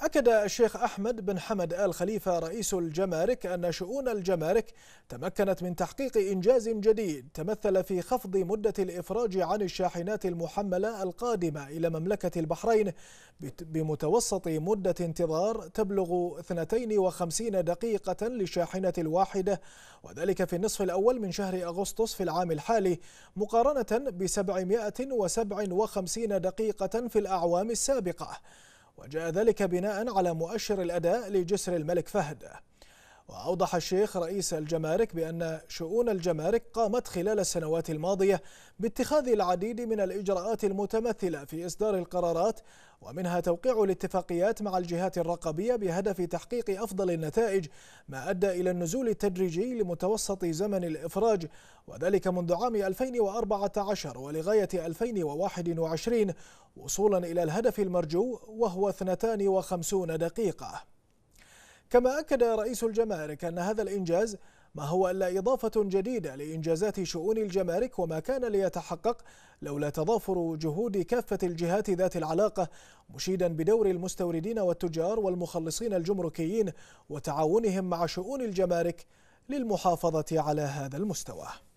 أكد الشيخ أحمد بن حمد آل خليفة رئيس الجمارك أن شؤون الجمارك تمكنت من تحقيق إنجاز جديد تمثل في خفض مدة الإفراج عن الشاحنات المحملة القادمة إلى مملكة البحرين بمتوسط مدة انتظار تبلغ 52 دقيقة للشاحنة الواحدة وذلك في النصف الأول من شهر أغسطس في العام الحالي مقارنة ب 757 دقيقة في الأعوام السابقة وجاء ذلك بناء على مؤشر الأداء لجسر الملك فهد وأوضح الشيخ رئيس الجمارك بأن شؤون الجمارك قامت خلال السنوات الماضية باتخاذ العديد من الإجراءات المتمثلة في إصدار القرارات ومنها توقيع الاتفاقيات مع الجهات الرقابية بهدف تحقيق أفضل النتائج ما أدى إلى النزول التدريجي لمتوسط زمن الإفراج وذلك منذ عام 2014 ولغاية 2021 وصولا إلى الهدف المرجو وهو 52 دقيقة كما أكد رئيس الجمارك أن هذا الإنجاز ما هو إلا إضافة جديدة لإنجازات شؤون الجمارك وما كان ليتحقق لولا تضافر جهود كافة الجهات ذات العلاقة مشيدا بدور المستوردين والتجار والمخلصين الجمركيين وتعاونهم مع شؤون الجمارك للمحافظة على هذا المستوى